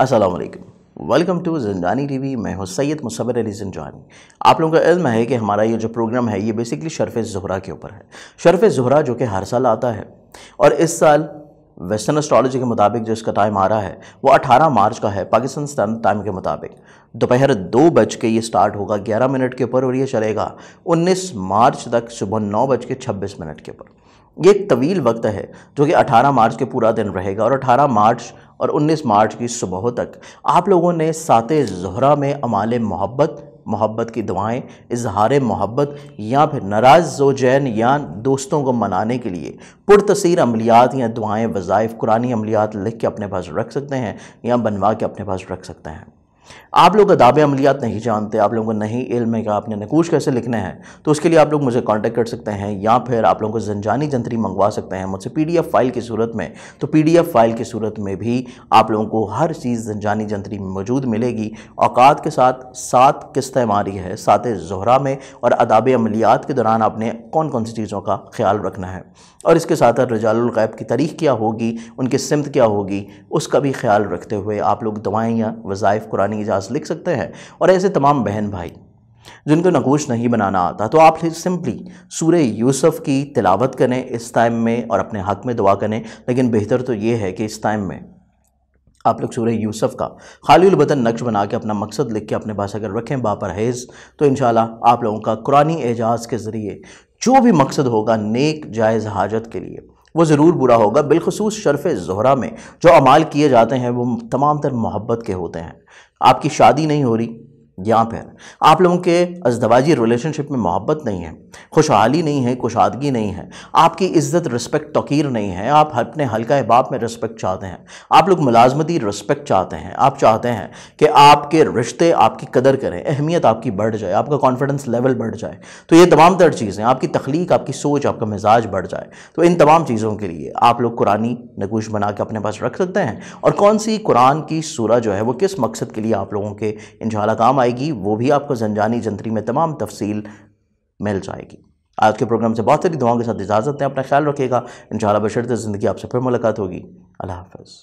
अस्सलाम वालेकुम welcome to जिंदानी TV मैं हूं सैयद मुसबर अली जिंदानी आप लोगों का इल्म है कि हमारा ये जो प्रोग्राम है ये बेसिकली शरफ़ जहरा के ऊपर है शरफ़ जहरा जो कि हर साल आता है और इस साल वेस्टर्न एस्ट्रोलॉजी के मुताबिक जो इसका टाइम आ रहा है वो 18 मार्च का है पाकिस्तान स्टैंडर्ड टाइम के मुताबिक दोपहर दो बज के ये स्टार्ट होगा 11 मिनट के ऊपर और ये चलेगा 19 मार्च तक सुबह नौ बज के छब्बीस मिनट के ऊपर ये एक तवील वक्त है जो कि 18 मार्च के पूरा दिन रहेगा और 18 मार्च और 19 मार्च की सुबह तक आप लोगों ने सात जहरा में अमाल मोहब्बत मोहब्बत की दुआएं इजहार मोहब्बत या फिर नाराज जैन या दोस्तों को मनाने के लिए पुरतसर अमलियात या दुआएं वज़ाइफ कुरानी अमलियात लिख के अपने पास रख सकते हैं या बनवा के अपने पास रख सकते हैं आप लोग अदाब अमलियात नहीं जानते आप लोगों को नहीं इल्म है कि आपने नकूश कैसे लिखने हैं तो उसके लिए आप लोग मुझे कांटेक्ट कर सकते हैं या फिर आप लोगों को जनजानी जंतरी मंगवा सकते हैं मुझसे पीडीएफ फाइल की सूरत में तो पीडीएफ फाइल की सूरत में भी आप लोगों को हर चीज़ जनजानी जंतरी मौजूद मिलेगी औकात के साथ सात किस्तें मारी है सात जहरा में और अदाब अमलियात के दौरान आपने कौन कौन सी चीज़ों का ख्याल रखना है और इसके साथ रजालब की तारीख क्या होगी उनकी सिमत क्या होगी उसका भी ख्याल रखते हुए आप लोग दवाएँ या वज़ाइफ कुरानी एजाज लिख सकते हैं और ऐसे तमाम बहन भाई जिनको नकोश नहीं बनाना आता तो आप सिंपली सूर्य यूसुफ की तिलावत करें इस टाइम में और अपने हक में दुआ करें लेकिन बेहतर तो ये है कि इस टाइम में आप लोग सूर्य यूसुफ का खालीबतन नक्श बना के अपना मकसद लिख के अपने पास अगर रखें बापरहेज़ तो इन आप लोगों का कुरानी एजाज़ के ज़रिए जो भी मकसद होगा नेक जायज़ हाजत के लिए वो ज़रूर बुरा होगा बिलखसूस शरफ़ जहरा में जो अमाल किए जाते हैं वो तमाम तर मोहब्बत के होते हैं आपकी शादी नहीं हो रही यहाँ पर आप लोगों के अजदवाजी रिलेशनशिप में मोहब्बत नहीं है खुशहाली नहीं है कुशादगी नहीं है आपकी इज्जत रिस्पेक्ट तकीर नहीं है आप अपने हल्का अहबाब में रिस्पेक्ट चाहते हैं आप लोग मुलाजमती रिस्पेक्ट चाहते हैं आप चाहते हैं कि आपके रिश्ते आपकी कदर करें अहमियत आपकी बढ़ जाए आपका कॉन्फिडेंस लेवल बढ़ जाए तो ये तमाम तर चीज़ें आपकी तख्लीक आपकी सोच आपका मिजाज बढ़ जाए तो इन तमाम चीज़ों के लिए आप लोग कुरानी नकूश बना के अपने पास रख सकते हैं और कौन सी कुरान की सूरह जो है वो किस मकसद के लिए आप लोगों के इन काम आई आएगी वो भी आपको जनजानी जंतरी में तमाम तफसील मिल जाएगी आज के प्रोग्राम से बहुत सारी दुआओं के साथ इजाज़त है अपना ख्याल रखिएगा इन शाला बशरत ज़िंदगी आपसे फिर मुलाकात होगी अल्लाह हाफ़